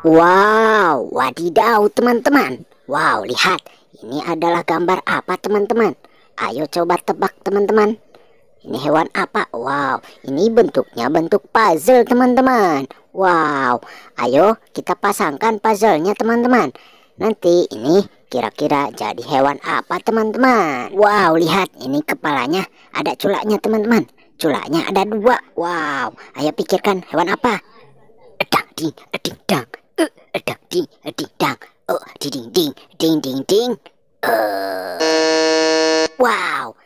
Wow, wadidaw teman-teman. Wow, lihat. Ini adalah gambar apa teman-teman? Ayo coba tebak teman-teman. Ini hewan apa? Wow, ini bentuknya bentuk puzzle teman-teman. Wow, ayo kita pasangkan puzzle-nya teman-teman. Nanti ini kira-kira jadi hewan apa teman-teman? Wow, lihat ini kepalanya ada culaknya teman-teman. Culaknya ada dua. Wow, ayo pikirkan hewan apa? Edang ding, eding dang. Wow,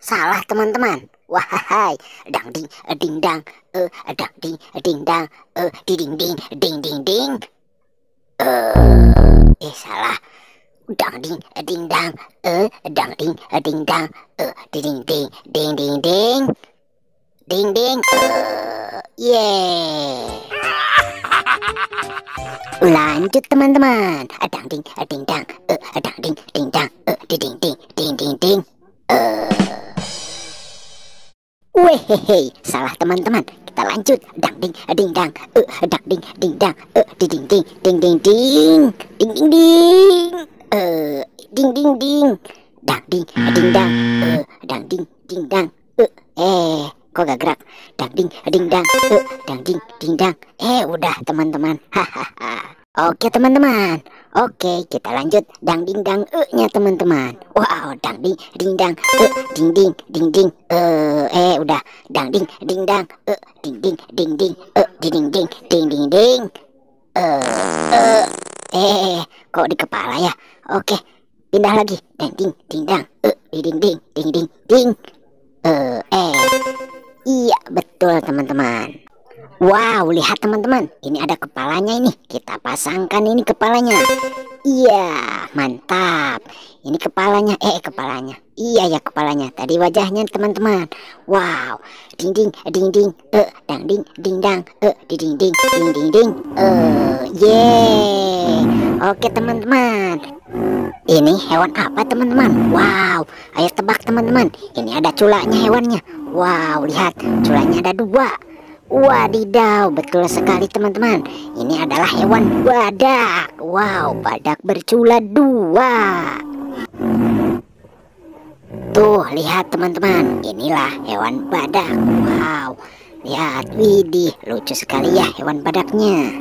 salah teman-teman. Wahai, dang ding, ding dang, eh, dang ding, ding dang, eh, ding ding, ding ding ding. Eh, eh salah. Dang ding, ding dang, eh, dang ding, ding dang, eh, ding ding, ding ding ding, ding ding. Eh, yeah. Lanjut teman-teman. Dang ding, ding dang, eh, dang ding, ding dang, eh, ding ding, ding ding ding. Wehehe, salah teman-teman. Kita lanjut. Dang ding ding dang. Eh, uh, dang ding ding dang. Eh, uh, ding ding ding ding ding ding ding ding ding. Eh, ding ding ding. Dang ding ding dang. Eh, dang ding ding dang. Eh, eh, kok gak gerak? Dang ding ding dang. Eh, dang ding ding dang. Eh, udah teman-teman. Hahaha. Oke teman-teman. Oke, kita lanjut dang ding dang e-nya teman-teman. Wow, dang ding ding dang e ding ding ding ding e eh udah dang ding ding dang e ding ding ding ding e ding ding ding ding ding ding e e eh kok di kepala ya? Oke, pindah lagi dang ding ding dang e ding ding ding ding ding e eh iya betul teman-teman. Wow, lihat teman-teman. Ini ada kepalanya ini. Kita pasangkan ini kepalanya. Iya, mantap. Ini kepalanya. Eh, kepalanya. Iya ya kepalanya. Tadi wajahnya teman-teman. Wow. Ding ding ding ding. Eh, dang ding ding dang. Eh, di ding ding ding ding ding. Eh, yeah. Oke, teman-teman. Ini hewan apa teman-teman? Wow, ayo tebak teman-teman. Ini ada culanya hewannya. Wow, lihat culanya ada dua. Wadidaw, betul sekali teman-teman. Ini adalah hewan badak. Wow, badak bercula dua. Tuh, lihat teman-teman. Inilah hewan badak. Wow, lihat, widih, lucu sekali ya hewan badaknya.